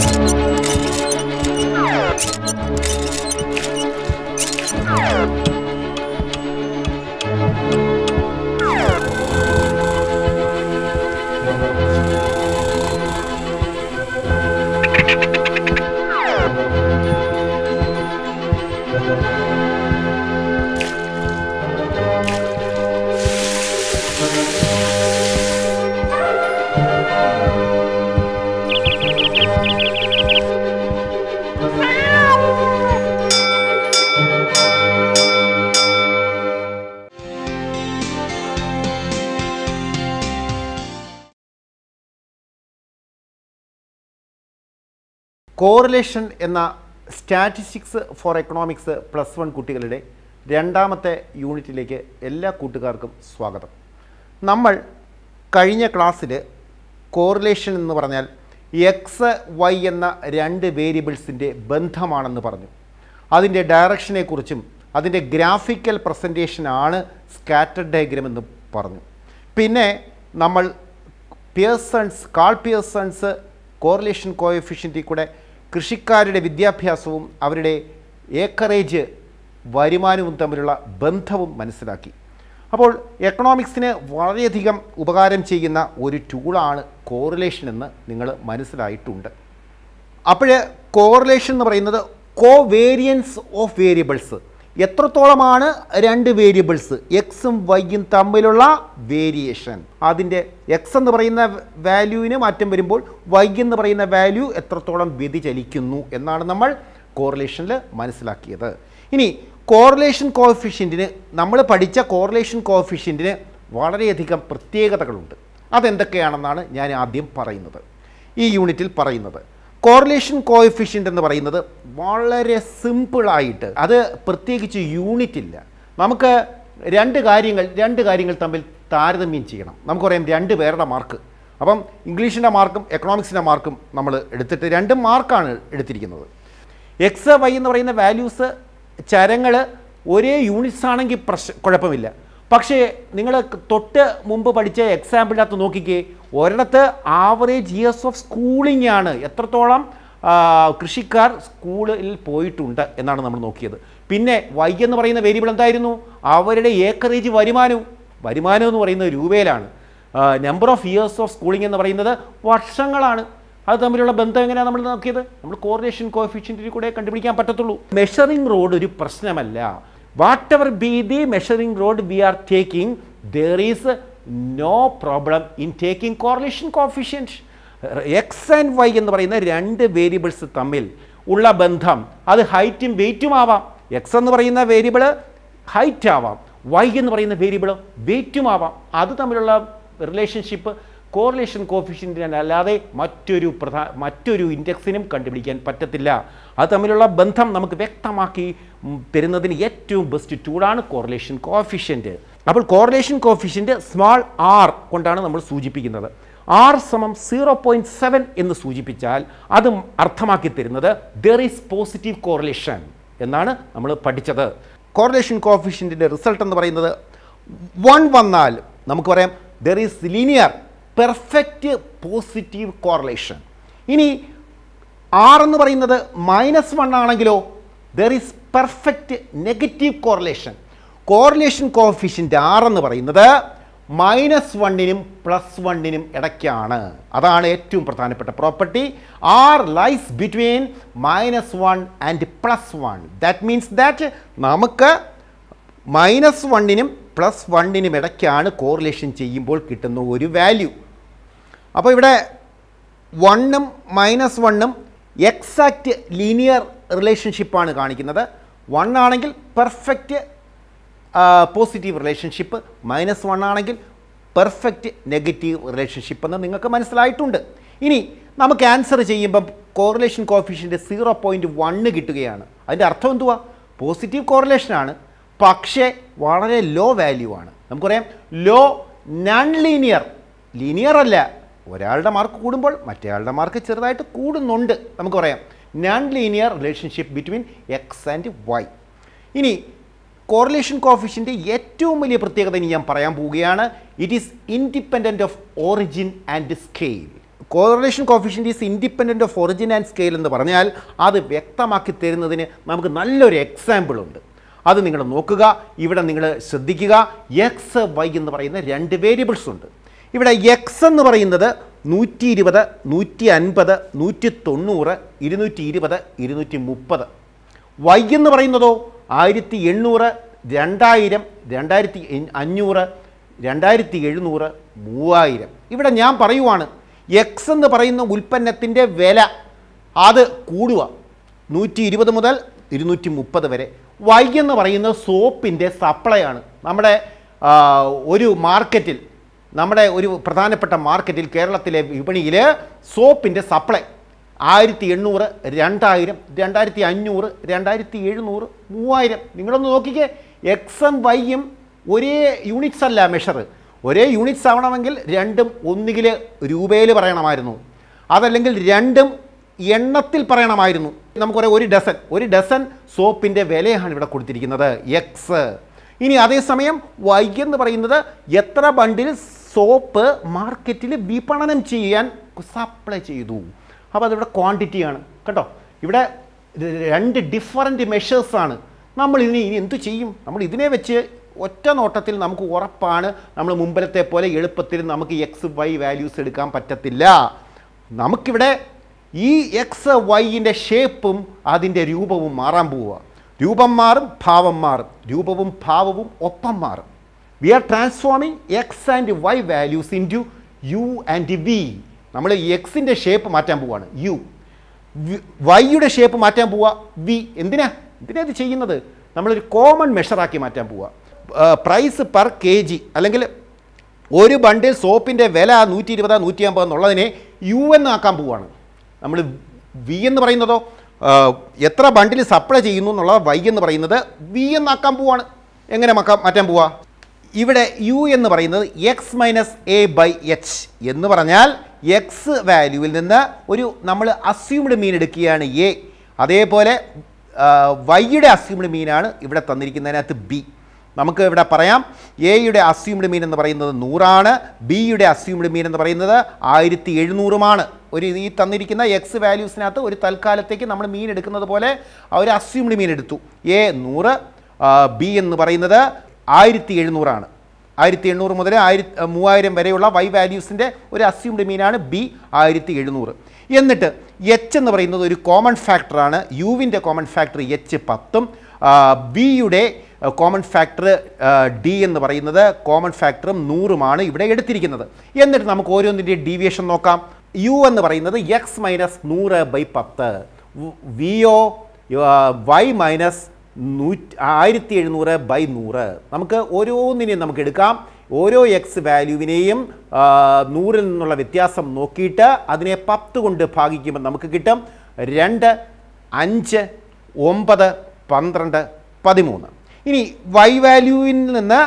Thank you. Correlation എന്ന statistics for economics plus one കുട്ടികളുടെ രണ്ടാമത്തെ യൂണിറ്റിലേക്ക് എല്ലാ കൂട്ടുകാർക്കും സ്വാഗതം നമ്മൾ കഴിഞ്ഞ ക്ലാസ്സിൽ കോറിലേഷൻ എന്ന് പറഞ്ഞാൽ എക്സ് വൈ എന്ന രണ്ട് വേരിയബിൾസിൻ്റെ ബന്ധമാണെന്ന് പറഞ്ഞു അതിൻ്റെ ഡയറക്ഷനെക്കുറിച്ചും അതിൻ്റെ ഗ്രാഫിക്കൽ പ്രസൻറ്റേഷനാണ് സ്കാറ്റർ ഡയഗ്രം എന്ന് പറഞ്ഞു പിന്നെ നമ്മൾ പിയേഴ്സൺസ് കാൾ പിയേഴ്സൺസ് കോറിലേഷൻ കോയഫിഷ്യൻറ്റിൽ കൂടെ കൃഷിക്കാരുടെ വിദ്യാഭ്യാസവും അവരുടെ ഏക്കറേജ് വരുമാനവും തമ്മിലുള്ള ബന്ധവും മനസ്സിലാക്കി അപ്പോൾ എക്കണോമിക്സിന് വളരെയധികം ഉപകാരം ചെയ്യുന്ന ഒരു ടൂളാണ് കോറിലേഷൻ എന്ന് നിങ്ങൾ മനസ്സിലായിട്ടുണ്ട് അപ്പോൾ കോറിലേഷൻ എന്ന് പറയുന്നത് കോവേരിയൻസ് ഓഫ് വേരിയബിൾസ് എത്രത്തോളമാണ് രണ്ട് വേരിയബിൾസ് എക്സും വൈയും തമ്മിലുള്ള വേരിയേഷൻ അതിൻ്റെ എക്സ് എന്ന് പറയുന്ന വാല്യൂവിന് മാറ്റം വരുമ്പോൾ വൈ എന്ന് പറയുന്ന വാല്യൂ എത്രത്തോളം വ്യതിചലിക്കുന്നു എന്നാണ് നമ്മൾ കോറിലേഷനിൽ മനസ്സിലാക്കിയത് ഇനി കോറിലേഷൻ കോഫിഷ്യൻറ്റിന് നമ്മൾ പഠിച്ച കോറിലേഷൻ കോഫിഷ്യൻറ്റിന് വളരെയധികം പ്രത്യേകതകളുണ്ട് അതെന്തൊക്കെയാണെന്നാണ് ഞാൻ ആദ്യം പറയുന്നത് ഈ യൂണിറ്റിൽ പറയുന്നത് കോറിലേഷൻ കോയിഫിഷ്യൻ്റ് എന്ന് പറയുന്നത് വളരെ സിമ്പിളായിട്ട് അത് പ്രത്യേകിച്ച് യൂണിറ്റ് ഇല്ല നമുക്ക് രണ്ട് കാര്യങ്ങൾ രണ്ട് കാര്യങ്ങൾ തമ്മിൽ താരതമ്യം ചെയ്യണം നമുക്കറിയാം രണ്ട് പേരുടെ മാർക്ക് അപ്പം ഇംഗ്ലീഷിൻ്റെ മാർക്കും എക്കണോമിക്സിൻ്റെ മാർക്കും നമ്മൾ എടുത്തിട്ട് രണ്ട് മാർക്കാണ് എടുത്തിരിക്കുന്നത് എക്സ് വൈ എന്ന് പറയുന്ന വാല്യൂസ് ചരങ്ങൾ ഒരേ യൂണിറ്റ്സ് ആണെങ്കിൽ പ്രശ്ന കുഴപ്പമില്ല പക്ഷേ നിങ്ങൾ തൊട്ട് മുമ്പ് പഠിച്ച എക്സാമ്പിളിനകത്ത് നോക്കിക്കേ ഒരിടത്ത് ആവറേജ് ഇയേഴ്സ് ഓഫ് സ്കൂളിംഗ് ആണ് എത്രത്തോളം കൃഷിക്കാർ സ്കൂളിൽ പോയിട്ടുണ്ട് എന്നാണ് നമ്മൾ നോക്കിയത് പിന്നെ വൈ എന്ന് പറയുന്ന വേരിയബിൾ എന്തായിരുന്നു അവരുടെ ഏക്കറേജ് വരുമാനവും വരുമാനം എന്ന് പറയുന്നത് രൂപയിലാണ് number of years of schooling എന്ന് പറയുന്നത് വർഷങ്ങളാണ് അത് തമ്മിലുള്ള ബന്ധം എങ്ങനെയാണ് നമ്മൾ നോക്കിയത് നമ്മൾ കോറിലേഷൻ കോഫിഷ്യൻറ്റിൽ കൂടെ കണ്ടുപിടിക്കാൻ പറ്റത്തുള്ളൂ മെഷറിംഗ് റോഡ് ഒരു പ്രശ്നമല്ല whatever be the measuring rod we are taking there is no problem in taking correlation coefficient. X and Y എന്ന് പറയുന്ന രണ്ട് വേരിയബിൾസ് തമ്മിൽ ഉള്ള ബന്ധം അത് ഹൈറ്റും വെയിറ്റും ആവാം എക്സ് എന്ന് പറയുന്ന വേരിയബിൾ ഹൈറ്റ് ആവാം വൈ എന്ന് പറയുന്ന വേരിയബിൾ വെയിറ്റും ആവാം അത് തമ്മിലുള്ള റിലേഷൻഷിപ്പ് കോറിലേഷൻ കോഫിഷ്യൻറ്റിന് അല്ലാതെ മറ്റൊരു പ്രധാ മറ്റൊരു ഇൻഡെക്സിനും കണ്ടുപിടിക്കാൻ പറ്റത്തില്ല അത് തമ്മിലുള്ള ബന്ധം നമുക്ക് വ്യക്തമാക്കി തരുന്നതിന് ഏറ്റവും ബെസ്റ്റ് ടൂളാണ് കോറിലേഷൻ കോഫിഷ്യൻറ്റ് അപ്പോൾ കോറിലേഷൻ കോഫിഷ്യൻ്റ് സ്മാൾ ആർ കൊണ്ടാണ് നമ്മൾ സൂചിപ്പിക്കുന്നത് ആർ സമം സീറോ പോയിൻറ്റ് സെവൻ എന്ന് സൂചിപ്പിച്ചാൽ അത് അർത്ഥമാക്കി തരുന്നത് ദർ ഈസ് പോസിറ്റീവ് കോറിലേഷൻ എന്നാണ് നമ്മൾ പഠിച്ചത് കോറിലേഷൻ കോഫിഷ്യൻറ്റിൻ്റെ റിസൾട്ട് എന്ന് പറയുന്നത് വൺ വന്നാൽ നമുക്ക് പറയാം there is linear perfect positive correlation ഇനി ആർ എന്ന് പറയുന്നത് മൈനസ് വൺ ആണെങ്കിലോ there is perfect negative correlation correlation coefficient R എന്ന് പറയുന്നത് മൈനസ് വണ്ണിനും പ്ലസ് വണ്ണിനും ഇടയ്ക്കാണ് അതാണ് ഏറ്റവും പ്രധാനപ്പെട്ട property R lies between minus one and plus one that means that നമുക്ക് മൈനസ് വണ്ണിനും പ്ലസ് വണ്ണിനും ഇടയ്ക്കാണ് കോറിലേഷൻ ചെയ്യുമ്പോൾ കിട്ടുന്ന ഒരു വാല്യൂ അപ്പോൾ ഇവിടെ വണ്ണും മൈനസ് വണ്ണും എക്സാക്റ്റ് ലീനിയർ റിലേഷൻഷിപ്പാണ് കാണിക്കുന്നത് വണ്ണാണെങ്കിൽ ആണെങ്കിൽ perfect positive relationship minus one ആണെങ്കിൽ പെർഫെക്റ്റ് നെഗറ്റീവ് റിലേഷൻഷിപ്പ് എന്ന് നിങ്ങൾക്ക് മനസ്സിലായിട്ടുണ്ട് ഇനി നമുക്ക് ആൻസർ ചെയ്യുമ്പം കോറിലേഷൻ കോഫിഷ്യൻ്റെ സീറോ പോയിൻറ്റ് വണ്ണ് കിട്ടുകയാണ് അതിൻ്റെ അർത്ഥം എന്തുവാ പോസിറ്റീവ് കോറിലേഷനാണ് പക്ഷേ വളരെ ലോ വാല്യൂ ആണ് നമുക്കറിയാം ലോ നൺ ലീനിയർ ലീനിയർ അല്ല ഒരാളുടെ മാർക്ക് കൂടുമ്പോൾ മറ്റേയാളുടെ മാർക്ക് ചെറുതായിട്ട് കൂടുന്നുണ്ട് നമുക്ക് പറയാം non linear relationship between X and Y ഇനി കോറിലേഷൻ കോഫിഷ്യൻ്റെ ഏറ്റവും വലിയ പ്രത്യേകത ഇനി ഞാൻ പറയാൻ പോവുകയാണ് it is independent of origin and scale correlation coefficient is independent of origin and scale എന്ന് പറഞ്ഞാൽ അത് വ്യക്തമാക്കി തരുന്നതിന് നമുക്ക് നല്ലൊരു എക്സാമ്പിൾ ഉണ്ട് അത് നിങ്ങൾ നോക്കുക ഇവിടെ നിങ്ങൾ ശ്രദ്ധിക്കുക എക്സ് വൈ എന്ന് പറയുന്ന രണ്ട് വേരിയബിൾസ് ഉണ്ട് ഇവിടെ എക്സ് എന്ന് പറയുന്നത് നൂറ്റി ഇരുപത് നൂറ്റി അൻപത് നൂറ്റി തൊണ്ണൂറ് ഇരുന്നൂറ്റി ഇരുപത് ഇരുന്നൂറ്റി മുപ്പത് വൈ എന്ന് പറയുന്നതോ ആയിരത്തി എണ്ണൂറ് രണ്ടായിരം രണ്ടായിരത്തി അഞ്ഞൂറ് രണ്ടായിരത്തി എഴുന്നൂറ് മൂവായിരം ഇവിടെ ഞാൻ പറയുവാണ് എക്സ് എന്ന് പറയുന്ന ഉൽപ്പന്നത്തിൻ്റെ വില അത് കൂടുക നൂറ്റി ഇരുപത് മുതൽ ഇരുന്നൂറ്റി മുപ്പത് വരെ വൈ എന്ന് പറയുന്ന സോപ്പിൻ്റെ സപ്ലൈ ആണ് നമ്മുടെ ഒരു മാർക്കറ്റിൽ നമ്മുടെ ഒരു പ്രധാനപ്പെട്ട മാർക്കറ്റിൽ കേരളത്തിലെ വിപണിയിൽ സോപ്പിൻ്റെ സപ്ലൈ ആയിരത്തി എണ്ണൂറ് രണ്ടായിരം രണ്ടായിരത്തി അഞ്ഞൂറ് രണ്ടായിരത്തി എഴുന്നൂറ് മൂവായിരം നിങ്ങളൊന്ന് നോക്കിക്കേ എക്സും വൈയും ഒരേ യൂണിറ്റ്സ് അല്ല മെഷർ ഒരേ യൂണിറ്റ്സ് ആവണമെങ്കിൽ രണ്ടും ഒന്നുകിൽ രൂപയിൽ പറയണമായിരുന്നു അതല്ലെങ്കിൽ രണ്ടും എണ്ണത്തിൽ പറയണമായിരുന്നു നമുക്കൊരു ഒരു ഡസൻ ഒരു ഡസൻ സോപ്പിൻ്റെ വിലയാണ് ഇവിടെ കൊടുത്തിരിക്കുന്നത് എക്സ് ഇനി അതേസമയം വൈ എന്ന് പറയുന്നത് എത്ര ബണ്ടിൽ സോപ്പ് മാർക്കറ്റിൽ വിപണനം ചെയ്യാൻ സപ്ലൈ ചെയ്തു അപ്പോൾ അതിവിടെ ക്വാണ്ടിറ്റിയാണ് കേട്ടോ ഇവിടെ രണ്ട് ഡിഫറൻറ്റ് മെഷേഴ്സാണ് നമ്മൾ ഇതിനെ ഇനി എന്തു ചെയ്യും നമ്മൾ ഇതിനെ വെച്ച് ഒറ്റ നോട്ടത്തിൽ നമുക്ക് ഉറപ്പാണ് നമ്മൾ മുമ്പിലത്തെ പോലെ എളുപ്പത്തിൽ നമുക്ക് എക്സ് വൈ വാല്യൂസ് എടുക്കാൻ പറ്റത്തില്ല നമുക്കിവിടെ ഈ എക്സ് വൈയിൻ്റെ ഷേപ്പും അതിൻ്റെ രൂപവും മാറാൻ പോവുക രൂപം മാറും ഭാവം മാറും രൂപവും ഭാവവും ഒപ്പം മാറും we are transforming X and Y values into U and V നമ്മൾ എക്സിൻ്റെ ഷേപ്പ് മാറ്റാൻ പോവാണ് യു വൈയുടെ ഷേപ്പ് മാറ്റാൻ പോവുക വി എന്തിനാ എന്തിനാ ഇത് ചെയ്യുന്നത് നമ്മളൊരു കോമൺ മെഷറാക്കി മാറ്റാൻ പോവുക പ്രൈസ് പെർ കെ ജി അല്ലെങ്കിൽ ഒരു ബണ്ടിൽ സോപ്പിൻ്റെ വില നൂറ്റി ഇരുപത് നൂറ്റി അമ്പത് എന്നുള്ളതിനെ യു എന്ന് ആക്കാൻ പോവുകയാണ് നമ്മൾ വി എന്ന് പറയുന്നതോ എത്ര ബണ്ടിൽ സപ്ലൈ ചെയ്യുന്നു എന്നുള്ള വൈ എന്ന് പറയുന്നത് വി എന്നാക്കാൻ പോവാണ് എങ്ങനെ മാറ്റാൻ പോവുക ഇവിടെ യു എന്ന് പറയുന്നത് X minus A by H എന്ന് പറഞ്ഞാൽ എക്സ് വാല്യൂവിൽ നിന്ന് ഒരു നമ്മൾ അസ്യൂംഡ് മീൻ എടുക്കുകയാണ് എ അതേപോലെ വൈയുടെ അസ്യൂംഡ് മീനാണ് ഇവിടെ തന്നിരിക്കുന്നതിനകത്ത് ബി നമുക്ക് ഇവിടെ പറയാം എയുടെ അസ്യൂംഡ് മീൻ എന്ന് പറയുന്നത് നൂറാണ് ബിയുടെ അസ്യൂംഡ് മീൻ എന്ന് പറയുന്നത് ആയിരത്തി എഴുന്നൂറുമാണ് ഒരു ഈ തന്നിരിക്കുന്ന എക്സ് വാല്യൂസിനകത്ത് ഒരു തൽക്കാലത്തേക്ക് നമ്മൾ മീൻ എടുക്കുന്നത് പോലെ ഒരു അസ്യൂംഡ് മീൻ എടുത്തു എ നൂറ് ബി എന്ന് പറയുന്നത് ആയിരത്തി എഴുന്നൂറാണ് ആയിരത്തി എണ്ണൂറ് മുതൽ ആയിരത്തി മൂവായിരം വരെയുള്ള വൈ വാല്യൂസിൻ്റെ ഒരു അസ്യൂംഡ് മീനാണ് ബി ആയിരത്തി എഴുന്നൂറ് എന്നിട്ട് എച്ച് എന്ന് പറയുന്നത് ഒരു കോമൺ ഫാക്ടറാണ് യുവിൻ്റെ കോമൺ ഫാക്ടർ എച്ച് പത്തും ബിയുടെ കോമൺ ഫാക്ടർ ഡി എന്ന് പറയുന്നത് കോമൺ ഫാക്ടറും നൂറുമാണ് ഇവിടെ എടുത്തിരിക്കുന്നത് എന്നിട്ട് നമുക്ക് ഓരോന്നിൻ്റെ ഡീവിയേഷൻ നോക്കാം യു എന്ന് പറയുന്നത് എക്സ് മൈനസ് നൂറ് ബൈ പത്ത് വിയോ വൈ മൈനസ് നൂറ്റി ആയിരത്തി എഴുന്നൂറ് ബൈ നൂറ് നമുക്ക് ഓരോന്നിനെയും നമുക്ക് എടുക്കാം ഓരോ എക്സ് വാല്യൂവിനെയും നൂറിൽ നിന്നുള്ള വ്യത്യാസം നോക്കിയിട്ട് അതിനെ പത്ത് കൊണ്ട് ഭാഗിക്കുമ്പോൾ നമുക്ക് കിട്ടും രണ്ട് അഞ്ച് ഒമ്പത് പന്ത്രണ്ട് പതിമൂന്ന് ഇനി വൈ വാല്യൂവിൽ നിന്ന്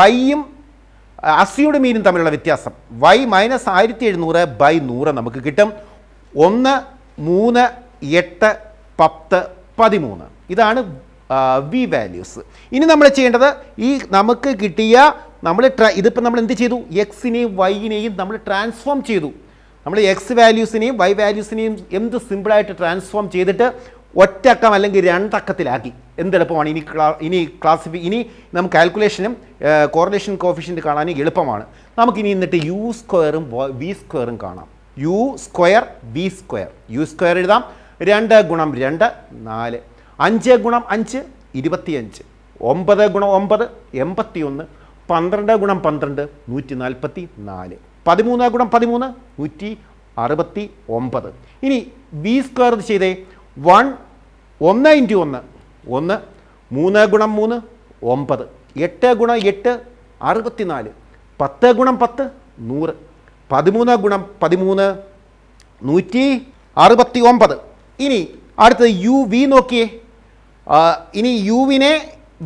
വൈയും അസിയുടെ മീനും തമ്മിലുള്ള വ്യത്യാസം വൈ മൈനസ് ആയിരത്തി എഴുന്നൂറ് ബൈ നൂറ് നമുക്ക് കിട്ടും ഒന്ന് മൂന്ന് എട്ട് പത്ത് പതിമൂന്ന് ഇതാണ് വി വാല്യൂസ് ഇനി നമ്മൾ ചെയ്യേണ്ടത് ഈ നമുക്ക് കിട്ടിയ നമ്മൾ ട്രാ ഇതിപ്പോൾ നമ്മൾ എന്ത് ചെയ്തു എക്സിനെയും വൈനെയും നമ്മൾ ട്രാൻസ്ഫോം ചെയ്തു നമ്മൾ എക്സ് വാല്യൂസിനെയും വൈ വാല്യൂസിനെയും എന്ത് സിമ്പിളായിട്ട് ട്രാൻസ്ഫോം ചെയ്തിട്ട് ഒറ്റക്കം അല്ലെങ്കിൽ രണ്ടക്കത്തിലാക്കി എന്തെളുപ്പമാണ് ഇനി ക്ലാ ഇനി ക്ലാസിഫി ഇനി നമുക്ക് കാൽക്കുലേഷനും കോറിലേഷൻ കോഫിഷ്യൻ്റ് കാണാനും എളുപ്പമാണ് നമുക്കിനി എന്നിട്ട് യു സ്ക്വയറും വി സ്ക്വയറും കാണാം U square V square U square എഴുതാം രണ്ട് ഗുണം രണ്ട് നാല് അഞ്ച് ഗുണം അഞ്ച് ഇരുപത്തിയഞ്ച് ഒമ്പത് ഗുണം ഒമ്പത് എൺപത്തി ഒന്ന് പന്ത്രണ്ട് ഗുണം പന്ത്രണ്ട് നൂറ്റി നാൽപ്പത്തി നാല് പതിമൂന്ന് ഗുണം പതിമൂന്ന് നൂറ്റി അറുപത്തി ഒമ്പത് ഇനി ബി സ്ക്വയർ ചെയ്തേ വൺ ഒന്ന് ഇൻറ്റു ഒന്ന് ഒന്ന് മൂന്ന് ഗുണം മൂന്ന് ഒമ്പത് എട്ട് ഗുണം എട്ട് അറുപത്തി നാല് പത്ത് ഗുണം പത്ത് നൂറ് പതിമൂന്ന് ഗുണം പതിമൂന്ന് നൂറ്റി അറുപത്തി ഒമ്പത് ഇനി അടുത്തത് യു വി നോക്കിയേ ഇനി യുവിനെ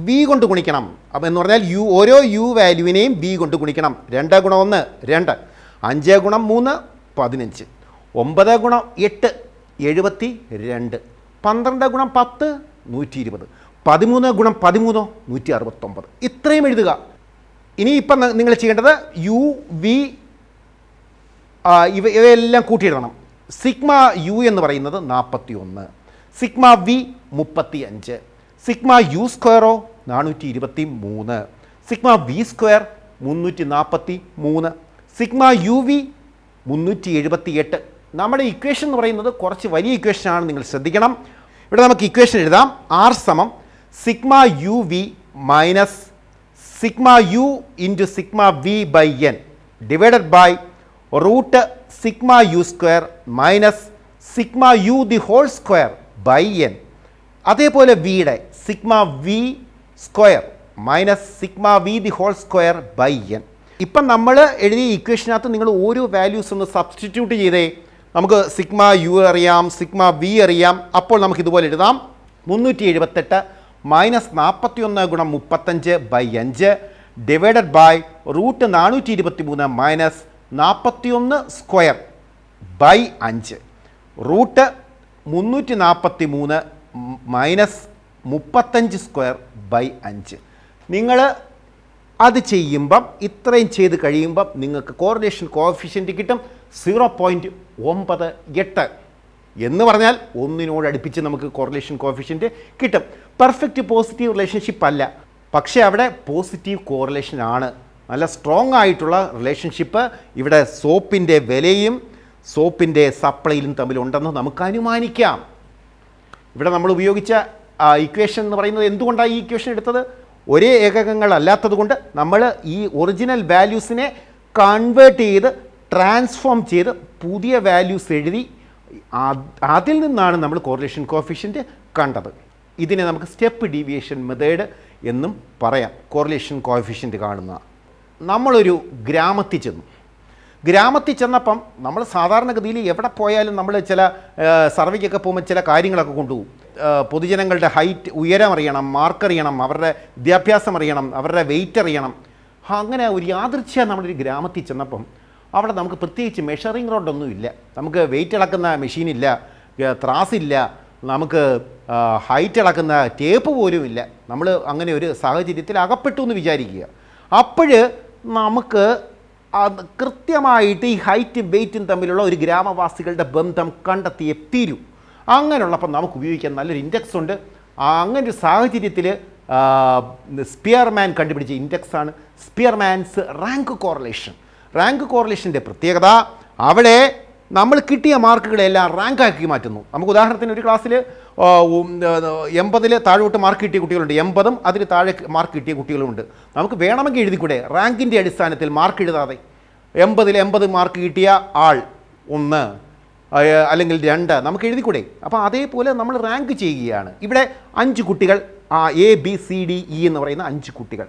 വി കൊണ്ട് ഗുണിക്കണം അപ്പം എന്ന് പറഞ്ഞാൽ യു ഓരോ യു വാല്യുവിനെയും ബി കൊണ്ട് ഗുണിക്കണം രണ്ട് ഗുണം ഒന്ന് രണ്ട് അഞ്ച് ഗുണം മൂന്ന് പതിനഞ്ച് ഒമ്പത് ഗുണം എട്ട് എഴുപത്തി രണ്ട് പന്ത്രണ്ട് ഗുണം പത്ത് നൂറ്റി ഇരുപത് പതിമൂന്ന് ഗുണം പതിമൂന്നോ നൂറ്റി അറുപത്തൊമ്പത് ഇത്രയും എഴുതുക ഇനി ഇപ്പം നിങ്ങൾ ചെയ്യേണ്ടത് യു വി ഇവ ഇവയെല്ലാം കൂട്ടിയിടണം സിഗ്മ യു എന്ന് പറയുന്നത് നാൽപ്പത്തി ഒന്ന് സിഗ്മ വി മുപ്പത്തി അഞ്ച് സിഗ്മ യു സ്ക്വയറോ നാനൂറ്റി ഇരുപത്തി മൂന്ന് സിഗ്മ വി സ്ക്വയർ മുന്നൂറ്റി നാൽപ്പത്തി മൂന്ന് സിഗ്മ യു വി മുന്നൂറ്റി എഴുപത്തി എട്ട് നമ്മുടെ ഇക്വേഷൻ എന്ന് പറയുന്നത് കുറച്ച് വലിയ ഇക്വേഷനാണ് നിങ്ങൾ ശ്രദ്ധിക്കണം ഇവിടെ നമുക്ക് ഇക്വേഷൻ എഴുതാം ആർ സമം sigma U V minus sigma U into sigma V by N divided by root sigma U square minus sigma U the whole square by N അതേപോലെ വിയുടെ sigma V square minus sigma V the whole square by N ഇപ്പം നമ്മൾ എഴുതിയ ഇക്വേഷനകത്ത് നിങ്ങൾ ഓരോ values ഒന്ന് substitute ചെയ്തേ നമുക്ക് സിഗ്മ യു അറിയാം സിഗ്മ വി അറിയാം അപ്പോൾ നമുക്ക് ഇതുപോലെ എഴുതാം മുന്നൂറ്റി എഴുപത്തെട്ട് മൈനസ് നാൽപ്പത്തി ഒന്ന് ഗുണം മുപ്പത്തഞ്ച് ബൈ അഞ്ച് ഡിവൈഡഡ് ബൈ റൂട്ട് നാനൂറ്റി ഇരുപത്തി മൂന്ന് മൈനസ് നാൽപ്പത്തി ഒന്ന് സ്ക്വയർ ബൈ അഞ്ച് റൂട്ട് മുന്നൂറ്റി നാൽപ്പത്തി മൂന്ന് മൈനസ് മുപ്പത്തഞ്ച് സ്ക്വയർ ബൈ അഞ്ച് നിങ്ങൾ അത് ചെയ്യുമ്പം ഇത്രയും ചെയ്ത് കഴിയുമ്പം നിങ്ങൾക്ക് കോറിലേഷൻ കോഫിഷ്യൻറ്റ് കിട്ടും സീറോ പോയിൻറ്റ് ഒമ്പത് എട്ട് എന്ന് പറഞ്ഞാൽ ഒന്നിനോട് അടുപ്പിച്ച് നമുക്ക് കോറിലേഷൻ കോഫിഷ്യൻറ്റ് കിട്ടും പെർഫെക്റ്റ് പോസിറ്റീവ് റിലേഷൻഷിപ്പ് അല്ല പക്ഷേ അവിടെ പോസിറ്റീവ് കോറിലേഷൻ ആണ് നല്ല സ്ട്രോങ് ആയിട്ടുള്ള റിലേഷൻഷിപ്പ് ഇവിടെ സോപ്പിൻ്റെ വിലയും സോപ്പിൻ്റെ സപ്ലൈയിലും തമ്മിലുണ്ടെന്ന് നമുക്ക് അനുമാനിക്കാം ഇവിടെ നമ്മൾ ഉപയോഗിച്ച ഇക്വേഷൻ എന്ന് പറയുന്നത് എന്തുകൊണ്ടാണ് ഈ ഇക്വേഷൻ എടുത്തത് ഒരേ കൊണ്ട് നമ്മൾ ഈ ഒറിജിനൽ വാല്യൂസിനെ കൺവേർട്ട് ചെയ്ത് ട്രാൻസ്ഫോം ചെയ്ത് പുതിയ വാല്യൂസ് എഴുതി അതിൽ നിന്നാണ് നമ്മൾ കോറിലേഷൻ കോഫിഷ്യൻ്റ് കണ്ടത് ഇതിനെ നമുക്ക് സ്റ്റെപ്പ് ഡീവിയേഷൻ മെത്തേഡ് എന്നും പറയാം കോറിലേഷൻ കോഫിഷ്യൻ്റ് കാണുന്ന നമ്മളൊരു ഗ്രാമത്തിൽ ചെന്നു ഗ്രാമത്തിൽ ചെന്നപ്പം നമ്മൾ സാധാരണഗതിയിൽ എവിടെ പോയാലും നമ്മൾ ചില സർവേക്കൊക്കെ പോകുമ്പോൾ ചില കാര്യങ്ങളൊക്കെ കൊണ്ടുപോകും പൊതുജനങ്ങളുടെ ഹൈറ്റ് ഉയരം അറിയണം മാർക്ക് അറിയണം അവരുടെ വിദ്യാഭ്യാസം അറിയണം അവരുടെ വെയിറ്റ് അറിയണം അങ്ങനെ ഒരു യാദൃച്ഛ്യ നമ്മളൊരു ഗ്രാമത്തിൽ ചെന്നപ്പം അവിടെ നമുക്ക് പ്രത്യേകിച്ച് മെഷറിംഗ് റോഡൊന്നും ഇല്ല നമുക്ക് വെയിറ്റ് ഇളക്കുന്ന മെഷീനില്ല ത്രാസില്ല നമുക്ക് ഹൈറ്റ് ഇളക്കുന്ന ടേപ്പ് പോലും ഇല്ല നമ്മൾ അങ്ങനെ ഒരു സാഹചര്യത്തിൽ അകപ്പെട്ടു എന്ന് വിചാരിക്കുക അപ്പോൾ നമുക്ക് അത് കൃത്യമായിട്ട് ഈ ഹൈറ്റും വെയ്റ്റും തമ്മിലുള്ള ഒരു ഗ്രാമവാസികളുടെ ബന്ധം കണ്ടെത്തിയേ തീരൂ അങ്ങനെയുള്ളപ്പോൾ നമുക്ക് ഉപയോഗിക്കാൻ നല്ലൊരു ഇൻഡെക്സ് ഉണ്ട് അങ്ങനെ ഒരു സാഹചര്യത്തിൽ സ്പിയർമാൻ കണ്ടുപിടിച്ച ഇൻഡെക്സ് ആണ് സ്പിയർമാൻസ് റാങ്ക് കോറലേഷൻ റാങ്ക് കോറലേഷൻ്റെ പ്രത്യേകത അവിടെ നമ്മൾ കിട്ടിയ മാർക്കുകളെല്ലാം റാങ്കാക്കി മാറ്റുന്നു നമുക്ക് ഉദാഹരണത്തിന് ഒരു ക്ലാസ്സിൽ എൺപതിൽ താഴോട്ട് മാർക്ക് കിട്ടിയ കുട്ടികളുണ്ട് എൺപതും അതിന് താഴെ മാർക്ക് കിട്ടിയ കുട്ടികളുമുണ്ട് നമുക്ക് വേണമെങ്കിൽ എഴുതിക്കൂടെ റാങ്കിൻ്റെ അടിസ്ഥാനത്തിൽ മാർക്ക് എഴുതാതെ എൺപതിൽ എൺപത് മാർക്ക് കിട്ടിയ ആൾ ഒന്ന് അല്ലെങ്കിൽ രണ്ട് നമുക്ക് എഴുതിക്കൂടെ അപ്പോൾ അതേപോലെ നമ്മൾ റാങ്ക് ചെയ്യുകയാണ് ഇവിടെ അഞ്ച് കുട്ടികൾ A B C D E എന്ന് പറയുന്ന അഞ്ച് കുട്ടികൾ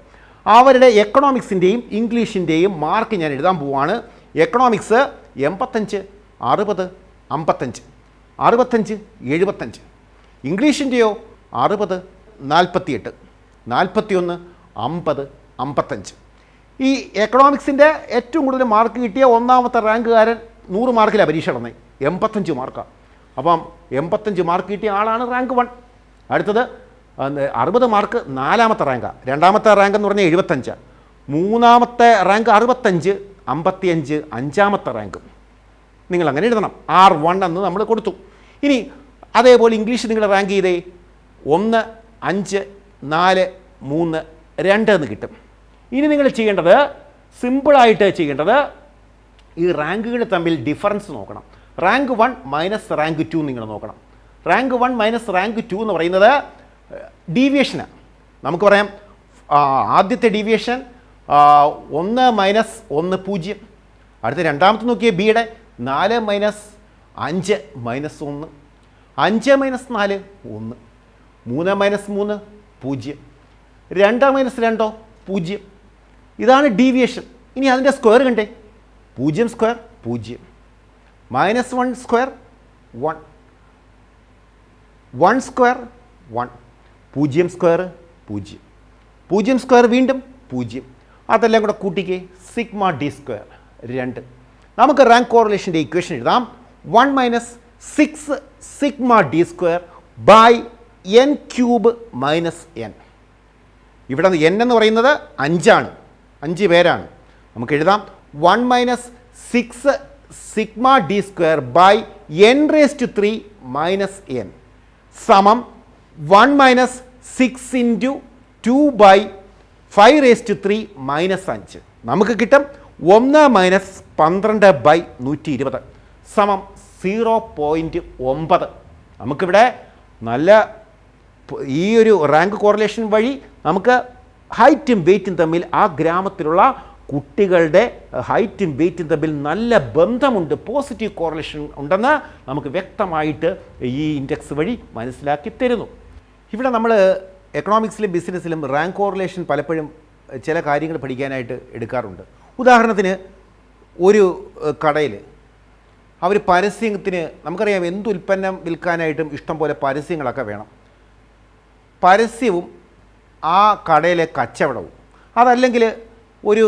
അവരുടെ എക്കണോമിക്സിൻ്റെയും ഇംഗ്ലീഷിൻ്റെയും മാർക്ക് ഞാൻ എഴുതാൻ പോവാണ് എക്കണോമിക്സ് എൺപത്തഞ്ച് അറുപത് അമ്പത്തഞ്ച് അറുപത്തഞ്ച് എഴുപത്തഞ്ച് ഇംഗ്ലീഷിൻ്റെയോ അറുപത് നാൽപ്പത്തിയെട്ട് നാൽപ്പത്തിയൊന്ന് അമ്പത് അമ്പത്തഞ്ച് ഈ എക്കണോമിക്സിൻ്റെ ഏറ്റവും കൂടുതൽ മാർക്ക് കിട്ടിയ ഒന്നാമത്തെ റാങ്കുകാരൻ നൂറ് മാർക്കിലാണ് പരീക്ഷ നടന്നത് എൺപത്തഞ്ച് മാർക്കാണ് അപ്പം എൺപത്തഞ്ച് മാർക്ക് കിട്ടിയ ആളാണ് റാങ്ക് വൺ അടുത്തത് അറുപത് മാർക്ക് നാലാമത്തെ റാങ്കാണ് രണ്ടാമത്തെ റാങ്ക് എന്ന് പറഞ്ഞാൽ എഴുപത്തഞ്ചാണ് മൂന്നാമത്തെ റാങ്ക് അറുപത്തഞ്ച് അമ്പത്തിയഞ്ച് അഞ്ചാമത്തെ റാങ്കും നിങ്ങൾ അങ്ങനെ എഴുതണം ആർ വൺ എന്ന് നമ്മൾ കൊടുത്തു ഇനി അതേപോലെ ഇംഗ്ലീഷ് നിങ്ങൾ റാങ്ക് ചെയ്തേ ഒന്ന് അഞ്ച് നാല് മൂന്ന് രണ്ട് എന്ന് കിട്ടും ഇനി നിങ്ങൾ ചെയ്യേണ്ടത് സിമ്പിളായിട്ട് ചെയ്യേണ്ടത് ഈ റാങ്കുകൾ തമ്മിൽ ഡിഫറൻസ് നോക്കണം rank one minus rank two നിങ്ങൾ നോക്കണം rank one minus rank two എന്ന് പറയുന്നത് ഡീവിയേഷന് നമുക്ക് പറയാം ആദ്യത്തെ ഡീവിയേഷൻ ഒന്ന് മൈനസ് ഒന്ന് പൂജ്യം അടുത്ത രണ്ടാമത്തെ നോക്കിയ ബിയുടെ നാല് മൈനസ് അഞ്ച് മൈനസ് ഒന്ന് അഞ്ച് മൈനസ് നാല് ഒന്ന് മൂന്ന് മൈനസ് മൂന്ന് പൂജ്യം രണ്ട് മൈനസ് രണ്ടോ പൂജ്യം ഇതാണ് ഡീവിയേഷൻ ഇനി അതിൻ്റെ സ്ക്വയർ കണ്ടേ പൂജ്യം സ്ക്വയർ പൂജ്യം minus one square one one square one പൂജ്യം സ്ക്വയർ പൂജ്യം പൂജ്യം സ്ക്വയർ വീണ്ടും പൂജ്യം അതെല്ലാം കൂടെ കൂട്ടിക്കേ സിഗ്മ ഡി സ്ക്വയർ രണ്ട് നമുക്ക് റാങ്ക് കോറിലേഷൻ്റെ ഇക്വേഷൻ എഴുതാം one minus six sigma D square by N cube minus N ഇവിടെ എൻ എന്ന് പറയുന്നത് അഞ്ചാണ് അഞ്ച് പേരാണ് നമുക്ക് എഴുതാം one minus six sigma D square by N raise to three minus N സമം one minus six into two by five raise to three minus അഞ്ച് നമുക്ക് കിട്ടും ഒന്ന് മൈനസ് പന്ത്രണ്ട് ബൈ നൂറ്റി ഇരുപത് സമം സീറോ പോയിൻറ്റ് ഒമ്പത് നമുക്കിവിടെ നല്ല ഈ ഒരു റാങ്ക് കോറിലേഷൻ വഴി നമുക്ക് ഹൈറ്റും വെയ്റ്റും തമ്മിൽ ആ ഗ്രാമത്തിലുള്ള കുട്ടികളുടെ ഹൈറ്റും വെയ്റ്റും തമ്മിൽ നല്ല ബന്ധമുണ്ട് പോസിറ്റീവ് കോറിലേഷൻ ഉണ്ടെന്ന് നമുക്ക് വ്യക്തമായിട്ട് ഈ ഇൻഡെക്സ് വഴി മനസ്സിലാക്കി തരുന്നു ഇവിടെ നമ്മൾ എക്കണോമിക്സിലും ബിസിനസ്സിലും റാങ്ക് കോറിലേഷൻ പലപ്പോഴും ചില കാര്യങ്ങൾ പഠിക്കാനായിട്ട് എടുക്കാറുണ്ട് ഉദാഹരണത്തിന് ഒരു കടയിൽ അവർ പരസ്യത്തിന് നമുക്കറിയാം എന്ത് ഉൽപ്പന്നം വിൽക്കാനായിട്ടും ഇഷ്ടം പോലെ പരസ്യങ്ങളൊക്കെ വേണം പരസ്യവും ആ കടയിലെ കച്ചവടവും അതല്ലെങ്കിൽ ഒരു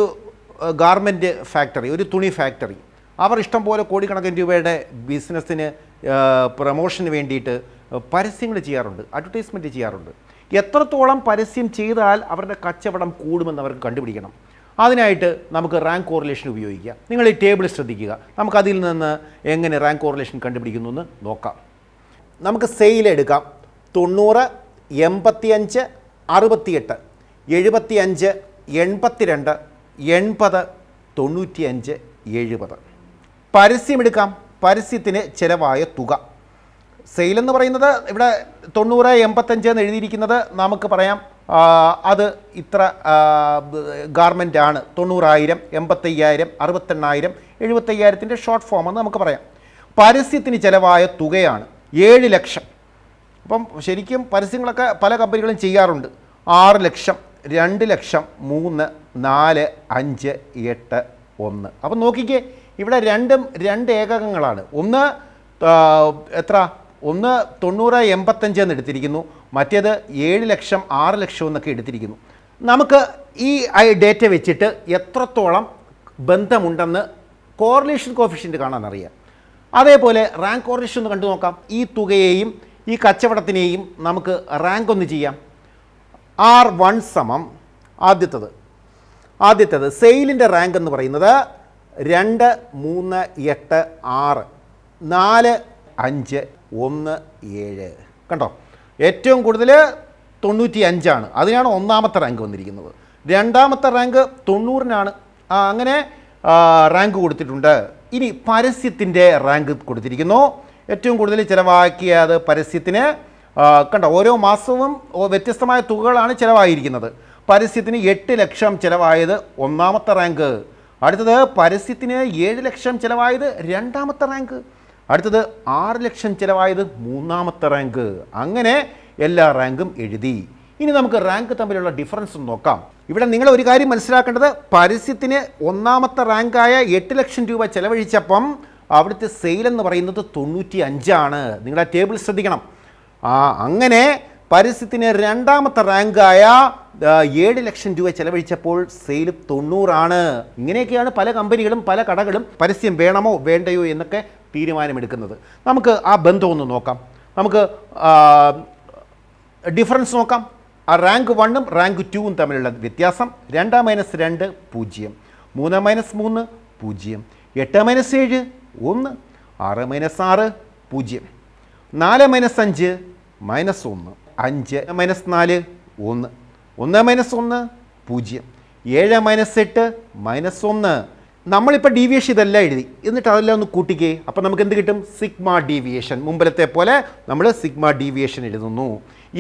ഗാർമെൻറ്റ് ഫാക്ടറി ഒരു തുണി ഫാക്ടറി അവർ ഇഷ്ടം പോലെ കോടിക്കണക്കിന് രൂപയുടെ ബിസിനസ്സിന് പ്രമോഷന് വേണ്ടിയിട്ട് പരസ്യങ്ങൾ ചെയ്യാറുണ്ട് അഡ്വർടൈസ്മെൻറ്റ് ചെയ്യാറുണ്ട് എത്രത്തോളം പരസ്യം ചെയ്താൽ അവരുടെ കച്ചവടം കൂടുമെന്ന് അവർക്ക് കണ്ടുപിടിക്കണം അതിനായിട്ട് നമുക്ക് റാങ്ക് കോറിലേഷൻ ഉപയോഗിക്കാം നിങ്ങൾ ഈ ടേബിൾ ശ്രദ്ധിക്കുക നമുക്കതിൽ നിന്ന് എങ്ങനെ റാങ്ക് കോറിലേഷൻ കണ്ടുപിടിക്കുന്നു എന്ന് നോക്കാം നമുക്ക് സെയിൽ എടുക്കാം തൊണ്ണൂറ് എൺപത്തിയഞ്ച് അറുപത്തിയെട്ട് എഴുപത്തിയഞ്ച് എൺപത്തിരണ്ട് എൺപത് തൊണ്ണൂറ്റിയഞ്ച് എഴുപത് പരസ്യമെടുക്കാം പരസ്യത്തിന് ചിലവായ തുക സെയിലെന്ന് പറയുന്നത് ഇവിടെ തൊണ്ണൂറ് എൺപത്തഞ്ച് എന്ന് എഴുതിയിരിക്കുന്നത് നമുക്ക് പറയാം അത് ഇത്ര ഗാർമെൻ്റ് ആണ് തൊണ്ണൂറായിരം എൺപത്തയ്യായിരം അറുപത്തെണ്ണായിരം എഴുപത്തയ്യായിരത്തിൻ്റെ ഷോർട്ട് ഫോം എന്ന് നമുക്ക് പറയാം പരസ്യത്തിന് ചിലവായ തുകയാണ് ഏഴ് ലക്ഷം അപ്പം ശരിക്കും പരസ്യങ്ങളൊക്കെ പല കമ്പനികളും ചെയ്യാറുണ്ട് ആറ് ലക്ഷം രണ്ട് ലക്ഷം മൂന്ന് നാല് അഞ്ച് എട്ട് ഒന്ന് അപ്പം നോക്കിക്കേ ഇവിടെ രണ്ടും രണ്ട് ഏകകങ്ങളാണ് ഒന്ന് എത്ര ഒന്ന് തൊണ്ണൂറ് എൺപത്തഞ്ച് എന്ന് എടുത്തിരിക്കുന്നു മറ്റേത് ഏഴ് ലക്ഷം ആറ് ലക്ഷം എന്നൊക്കെ എടുത്തിരിക്കുന്നു നമുക്ക് ഈ ഡേറ്റ വെച്ചിട്ട് എത്രത്തോളം ബന്ധമുണ്ടെന്ന് കോറിലേഷൻ കോഫിഷ്യൻ്റ് കാണാനറിയാം അതേപോലെ റാങ്ക് കോറിലേഷൻ ഒന്ന് കണ്ടു നോക്കാം ഈ തുകയെയും ഈ കച്ചവടത്തിനെയും നമുക്ക് റാങ്ക് ഒന്ന് ചെയ്യാം ആർ വൺ സമം ആദ്യത്തത് ആദ്യത്തത് സെയിലിൻ്റെ റാങ്ക് എന്ന് പറയുന്നത് രണ്ട് മൂന്ന് എട്ട് ആറ് നാല് അഞ്ച് ഒന്ന് ഏഴ് കണ്ടോ ഏറ്റവും കൂടുതൽ തൊണ്ണൂറ്റി അഞ്ചാണ് അതിനാണ് ഒന്നാമത്തെ റാങ്ക് വന്നിരിക്കുന്നത് രണ്ടാമത്തെ റാങ്ക് തൊണ്ണൂറിനാണ് അങ്ങനെ റാങ്ക് കൊടുത്തിട്ടുണ്ട് ഇനി പരസ്യത്തിൻ്റെ റാങ്ക് കൊടുത്തിരിക്കുന്നു ഏറ്റവും കൂടുതൽ ചിലവാക്കിയത് പരസ്യത്തിന് കണ്ട ഓരോ മാസവും വ്യത്യസ്തമായ തുകകളാണ് ചിലവായിരിക്കുന്നത് പരസ്യത്തിന് എട്ട് ലക്ഷം ചിലവായത് ഒന്നാമത്തെ റാങ്ക് അടുത്തത് പരസ്യത്തിന് ഏഴ് ലക്ഷം ചിലവായത് രണ്ടാമത്തെ റാങ്ക് അടുത്തത് ആറ് ലക്ഷം ചിലവായത് മൂന്നാമത്തെ റാങ്ക് അങ്ങനെ എല്ലാ റാങ്കും എഴുതി ഇനി നമുക്ക് റാങ്ക് തമ്മിലുള്ള ഡിഫറൻസ് നോക്കാം ഇവിടെ നിങ്ങൾ ഒരു കാര്യം മനസ്സിലാക്കേണ്ടത് പരസ്യത്തിന് ഒന്നാമത്തെ റാങ്കായ എട്ട് ലക്ഷം രൂപ ചെലവഴിച്ചപ്പം അവിടുത്തെ സെയിൽ എന്ന് പറയുന്നത് തൊണ്ണൂറ്റി അഞ്ചാണ് നിങ്ങളുടെ ടേബിൾ ശ്രദ്ധിക്കണം ആ അങ്ങനെ പരസ്യത്തിന് രണ്ടാമത്തെ റാങ്കായ ഏഴ് ലക്ഷം രൂപ ചെലവഴിച്ചപ്പോൾ സെയിൽ തൊണ്ണൂറാണ് ഇങ്ങനെയൊക്കെയാണ് പല കമ്പനികളും പല കടകളും പരസ്യം വേണമോ വേണ്ടയോ എന്നൊക്കെ തീരുമാനമെടുക്കുന്നത് നമുക്ക് ആ ബന്ധം ഒന്ന് നോക്കാം നമുക്ക് ഡിഫറൻസ് നോക്കാം ആ റാങ്ക് വണ്ണും റാങ്ക് ടുവും തമ്മിലുള്ള വ്യത്യാസം രണ്ട് മൈനസ് രണ്ട് പൂജ്യം മൂന്ന് മൈനസ് മൂന്ന് പൂജ്യം എട്ട് മൈനസ് ഏഴ് ഒന്ന് ആറ് മൈനസ് ആറ് പൂജ്യം നാല് മൈനസ് അഞ്ച് മൈനസ് ഒന്ന് അഞ്ച് മൈനസ് നാല് ഒന്ന് ഒന്ന് മൈനസ് ഒന്ന് പൂജ്യം ഏഴ് മൈനസ് എട്ട് മൈനസ് ഒന്ന് നമ്മളിപ്പോൾ ഡീവിയേഷൻ ഇതെല്ലാം എഴുതി എന്നിട്ട് അതെല്ലാം ഒന്ന് കൂട്ടിക്കേ അപ്പോൾ നമുക്ക് എന്ത് കിട്ടും സിഗ്മ ഡീവിയേഷൻ മുമ്പിലത്തെ പോലെ നമ്മൾ സിഗ്മ ഡീവിയേഷൻ എഴുതുന്നു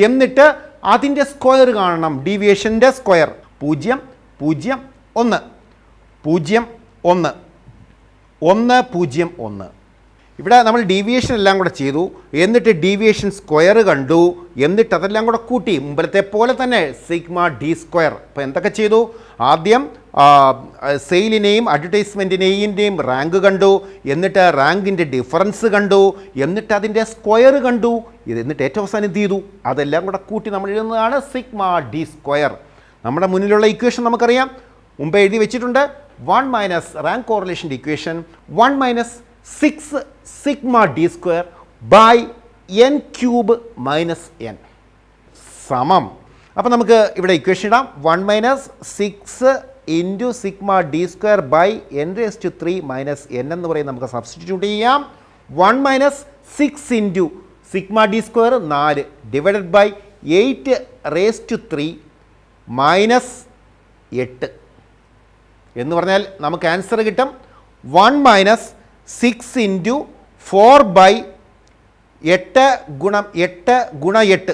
എന്നിട്ട് അതിൻ്റെ സ്ക്വയർ കാണണം ഡീവിയേഷൻ്റെ സ്ക്വയർ പൂജ്യം പൂജ്യം ഒന്ന് പൂജ്യം ഒന്ന് ഒന്ന് പൂജ്യം ഒന്ന് ഇവിടെ നമ്മൾ ഡീവിയേഷൻ എല്ലാം കൂടെ ചെയ്തു എന്നിട്ട് ഡീവിയേഷൻ സ്ക്വയർ കണ്ടു എന്നിട്ട് അതെല്ലാം കൂടെ കൂട്ടി മുമ്പത്തെ പോലെ തന്നെ സിഗ്മ ഡി സ്ക്വയർ അപ്പോൾ എന്തൊക്കെ ചെയ്തു ആദ്യം സെയിലിനെയും അഡ്വർടൈസ്മെൻറ്റിനെയും റാങ്ക് കണ്ടു എന്നിട്ട് റാങ്കിൻ്റെ ഡിഫറൻസ് കണ്ടു എന്നിട്ട് അതിൻ്റെ സ്ക്വയർ കണ്ടു ഇത് എന്നിട്ട് ഏറ്റവും അവസാനം എന്ത് ചെയ്തു അതെല്ലാം കൂടെ കൂട്ടി നമ്മൾ എഴുതുന്നതാണ് സിഗ്മ ഡി സ്ക്വയർ നമ്മുടെ മുന്നിലുള്ള ഇക്വേഷൻ നമുക്കറിയാം മുമ്പ് എഴുതി വെച്ചിട്ടുണ്ട് വൺ മൈനസ് റാങ്ക് കോറിലേഷൻ്റെ equation one minus six sigma D square by N cube minus N സമം അപ്പോൾ നമുക്ക് ഇവിടെ ഇക്വേഷൻ ഇടാം one minus six into sigma D square by N raise to three minus N എന്ന് പറയും നമുക്ക് സബ്സ്റ്റിറ്റ്യൂട്ട് ചെയ്യാം one minus six into sigma D square നാല് divided by eight raise to three minus എട്ട് എന്ന് പറഞ്ഞാൽ നമുക്ക് ആൻസർ കിട്ടും one minus six into four by എട്ട് ഗുണം എട്ട് ഗുണ എട്ട്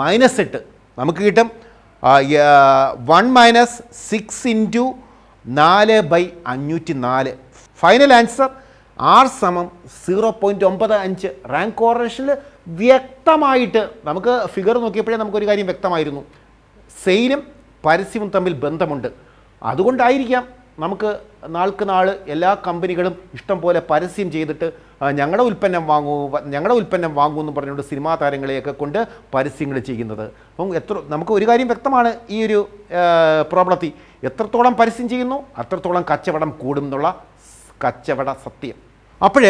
മൈനസ് എട്ട് നമുക്ക് കിട്ടും വൺ മൈനസ് സിക്സ് ഇൻറ്റു നാല് ബൈ അഞ്ഞൂറ്റി നാല് ഫൈനൽ ആൻസർ ആർ സമം സീറോ പോയിൻറ്റ് ഒമ്പത് അഞ്ച് റാങ്ക് കോറേഷനിൽ വ്യക്തമായിട്ട് നമുക്ക് ഫിഗർ നോക്കിയപ്പോഴേ നമുക്കൊരു കാര്യം വ്യക്തമായിരുന്നു സെയിലും പരസ്യവും തമ്മിൽ ബന്ധമുണ്ട് അതുകൊണ്ടായിരിക്കാം നമുക്ക് നാൾക്ക് നാൾ എല്ലാ കമ്പനികളും ഇഷ്ടം പോലെ പരസ്യം ചെയ്തിട്ട് ഞങ്ങളുടെ ഉൽപ്പന്നം വാങ്ങൂ ഞങ്ങളുടെ ഉൽപ്പന്നം വാങ്ങൂ എന്ന് പറഞ്ഞുകൊണ്ട് സിനിമാ താരങ്ങളെയൊക്കെ കൊണ്ട് പരസ്യങ്ങൾ ചെയ്യുന്നത് അപ്പം എത്ര നമുക്ക് ഒരു കാര്യം വ്യക്തമാണ് ഈ ഒരു പ്രോബ്ലത്തി എത്രത്തോളം പരസ്യം ചെയ്യുന്നു അത്രത്തോളം കച്ചവടം കൂടും എന്നുള്ള കച്ചവട സത്യം അപ്പോൾ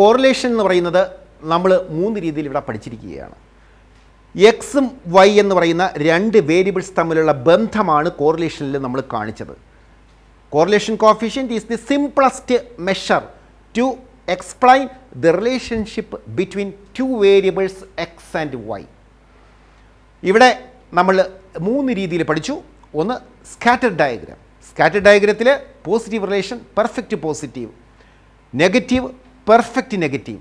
കോറിലേഷൻ എന്ന് പറയുന്നത് നമ്മൾ മൂന്ന് രീതിയിൽ ഇവിടെ പഠിച്ചിരിക്കുകയാണ് എക്സും വൈ എന്ന് പറയുന്ന രണ്ട് വേരിയബിൾസ് തമ്മിലുള്ള ബന്ധമാണ് കോറിലേഷനിൽ നമ്മൾ കാണിച്ചത് correlation coefficient is the simplest measure to explain the relationship between two variables X and Y ഇവിടെ നമ്മൾ മൂന്ന് രീതിയിൽ പഠിച്ചു ഒന്ന് സ്കാറ്റർ ഡയഗ്രാം സ്കാറ്റർ ഡയഗ്രത്തിൽ positive relation perfect positive negative perfect negative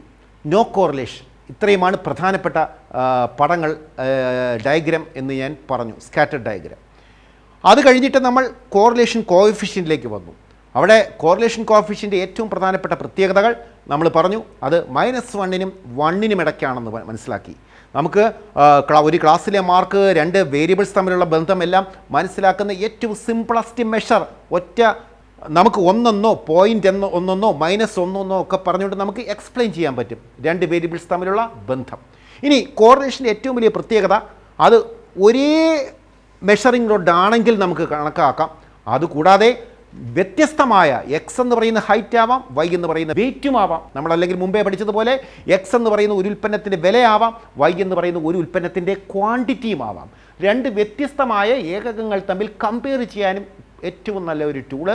no correlation ഇത്രയുമാണ് പ്രധാനപ്പെട്ട പടങ്ങൾ ഡയഗ്രാം എന്ന് ഞാൻ പറഞ്ഞു സ്കാറ്റർ ഡയഗ്രാം അത് കഴിഞ്ഞിട്ട് നമ്മൾ കോറിലേഷൻ കോഫിഷ്യൻ്റിലേക്ക് വന്നു അവിടെ കോറിലേഷൻ കോഫിഷ്യൻ്റെ ഏറ്റവും പ്രധാനപ്പെട്ട പ്രത്യേകതകൾ നമ്മൾ പറഞ്ഞു അത് മൈനസ് വണ്ണിനും വണ്ണിനും ഇടയ്ക്കാണെന്ന് മനസ്സിലാക്കി നമുക്ക് ഒരു ക്ലാസ്സിലെ മാർക്ക് രണ്ട് വേരിയബിൾസ് തമ്മിലുള്ള ബന്ധമെല്ലാം മനസ്സിലാക്കുന്ന ഏറ്റവും സിംപിളസ്റ്റ് മെഷർ ഒറ്റ നമുക്ക് ഒന്നൊന്നോ പോയിൻ്റ് എന്നോ ഒന്നൊന്നോ മൈനസ് ഒന്നൊന്നോ ഒക്കെ പറഞ്ഞുകൊണ്ട് നമുക്ക് എക്സ്പ്ലെയിൻ ചെയ്യാൻ പറ്റും രണ്ട് വേരിയബിൾസ് തമ്മിലുള്ള ബന്ധം ഇനി കോറിലേഷൻ്റെ ഏറ്റവും വലിയ പ്രത്യേകത അത് ഒരേ മെഷറിംഗ് റോഡ് ആണെങ്കിൽ നമുക്ക് കണക്കാക്കാം അതുകൂടാതെ വ്യത്യസ്തമായ എക്സ് എന്ന് പറയുന്ന ഹൈറ്റ് ആവാം വൈ എന്ന് പറയുന്ന വെയിറ്റും ആവാം നമ്മൾ അല്ലെങ്കിൽ മുമ്പേ പഠിച്ചതുപോലെ എക്സ് എന്ന് പറയുന്ന ഒരു ഉൽപ്പന്നത്തിൻ്റെ വിലയാവാം വൈ എന്ന് പറയുന്ന ഒരു ഉൽപ്പന്നത്തിൻ്റെ ക്വാണ്ടിറ്റിയും ആവാം രണ്ട് വ്യത്യസ്തമായ ഏകകങ്ങൾ തമ്മിൽ കമ്പയർ ചെയ്യാനും ഏറ്റവും നല്ല ഒരു ടൂള്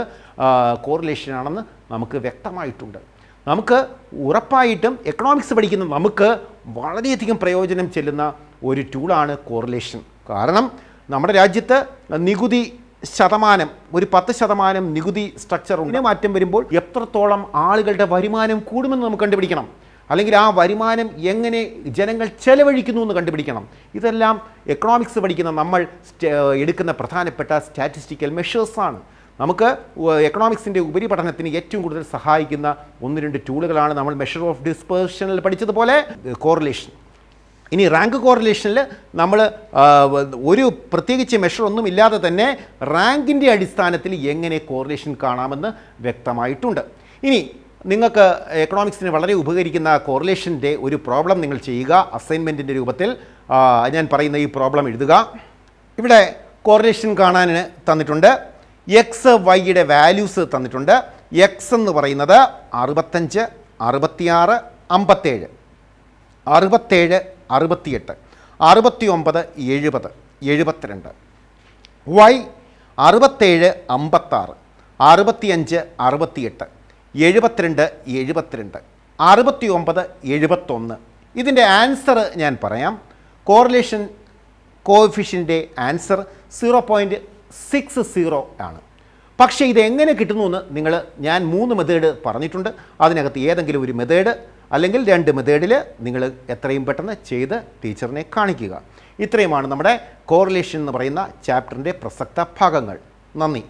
കോറിലേഷനാണെന്ന് നമുക്ക് വ്യക്തമായിട്ടുണ്ട് നമുക്ക് ഉറപ്പായിട്ടും എക്കണോമിക്സ് പഠിക്കുന്ന നമുക്ക് വളരെയധികം പ്രയോജനം ചെല്ലുന്ന ഒരു ടൂളാണ് കോറിലേഷൻ കാരണം നമ്മുടെ രാജ്യത്ത് നികുതി ശതമാനം ഒരു പത്ത് ശതമാനം നികുതി സ്ട്രക്ചർ ഇതിനെ മാറ്റം വരുമ്പോൾ എത്രത്തോളം ആളുകളുടെ വരുമാനം കൂടുമെന്ന് നമുക്ക് കണ്ടുപിടിക്കണം അല്ലെങ്കിൽ ആ വരുമാനം എങ്ങനെ ജനങ്ങൾ ചെലവഴിക്കുന്നു എന്ന് കണ്ടുപിടിക്കണം ഇതെല്ലാം എക്കണോമിക്സ് പഠിക്കുന്ന നമ്മൾ എടുക്കുന്ന പ്രധാനപ്പെട്ട സ്റ്റാറ്റിസ്റ്റിക്കൽ മെഷേഴ്സാണ് നമുക്ക് എക്കണോമിക്സിൻ്റെ ഉപരിപഠനത്തിന് ഏറ്റവും കൂടുതൽ സഹായിക്കുന്ന ഒന്ന് രണ്ട് ടൂളുകളാണ് നമ്മൾ മെഷർ ഓഫ് ഡിസ്പേഴ്ഷനിൽ പഠിച്ചതുപോലെ കോറിലേഷൻ ഇനി റാങ്ക് കോറിലേഷനിൽ നമ്മൾ ഒരു പ്രത്യേകിച്ച് മെഷറൊന്നും ഇല്ലാതെ തന്നെ റാങ്കിൻ്റെ അടിസ്ഥാനത്തിൽ എങ്ങനെ കോറിലേഷൻ കാണാമെന്ന് വ്യക്തമായിട്ടുണ്ട് ഇനി നിങ്ങൾക്ക് എക്കണോമിക്സിന് വളരെ ഉപകരിക്കുന്ന കോറിലേഷൻ്റെ ഒരു പ്രോബ്ലം നിങ്ങൾ ചെയ്യുക അസൈൻമെൻറ്റിൻ്റെ രൂപത്തിൽ ഞാൻ പറയുന്ന ഈ പ്രോബ്ലം എഴുതുക ഇവിടെ കോറിലേഷൻ കാണാൻ തന്നിട്ടുണ്ട് എക്സ് വൈയുടെ വാല്യൂസ് തന്നിട്ടുണ്ട് എക്സ് എന്ന് പറയുന്നത് അറുപത്തഞ്ച് അറുപത്തിയാറ് അമ്പത്തേഴ് അറുപത്തേഴ് അറുപത്തിയെട്ട് അറുപത്തി ഒമ്പത് എഴുപത് എഴുപത്തിരണ്ട് വൈ അറുപത്തേഴ് അമ്പത്താറ് അറുപത്തിയഞ്ച് അറുപത്തിയെട്ട് എഴുപത്തിരണ്ട് എഴുപത്തിരണ്ട് അറുപത്തി ഒമ്പത് എഴുപത്തൊന്ന് ഇതിൻ്റെ ആൻസർ ഞാൻ പറയാം കോറിലേഷൻ കോഫിഷ്യൻ്റെ answer zero point six zero ആണ് പക്ഷേ ഇതെങ്ങനെ എങ്ങനെ കിട്ടുന്നു എന്ന് നിങ്ങൾ ഞാൻ മൂന്ന് മെത്തേഡ് പറഞ്ഞിട്ടുണ്ട് അതിനകത്ത് ഏതെങ്കിലും ഒരു മെത്തേഡ് അല്ലെങ്കിൽ രണ്ട് മെത്തേഡിൽ നിങ്ങൾ എത്രയും പെട്ടെന്ന് ചെയ്ത് ടീച്ചറിനെ കാണിക്കുക ഇത്രയുമാണ് നമ്മുടെ കോറിലേഷൻ എന്ന് പറയുന്ന ചാപ്റ്ററിൻ്റെ പ്രസക്ത ഭാഗങ്ങൾ നന്ദി